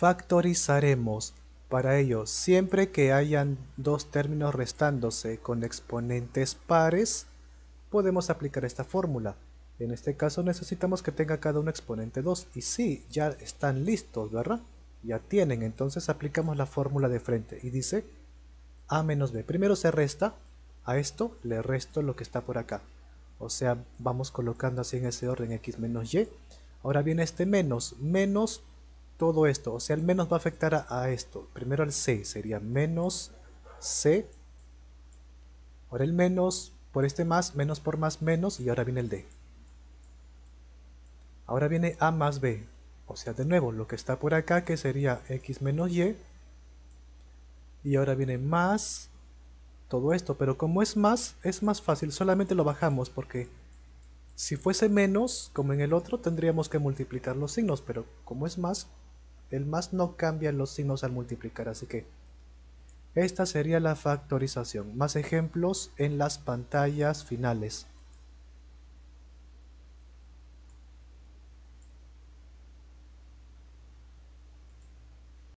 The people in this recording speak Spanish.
factorizaremos para ello siempre que hayan dos términos restándose con exponentes pares, podemos aplicar esta fórmula. En este caso necesitamos que tenga cada uno exponente 2. Y sí, ya están listos, ¿verdad? Ya tienen, entonces aplicamos la fórmula de frente y dice a menos b. Primero se resta, a esto le resto lo que está por acá. O sea, vamos colocando así en ese orden x menos y. Ahora viene este menos, menos todo esto. O sea, el menos va a afectar a, esto. Primero al c, sería menos C. Ahora el menos por este más, menos por más, menos. Y ahora viene el D. Ahora viene A más B. O sea, de nuevo, lo que está por acá que sería X menos Y. Y ahora viene más todo esto. Pero como es más, es más fácil. Solamente lo bajamos porque... Si fuese menos, como en el otro, tendríamos que multiplicar los signos, pero como es más, el más no cambia los signos al multiplicar, así que esta sería la factorización. Más ejemplos en las pantallas finales.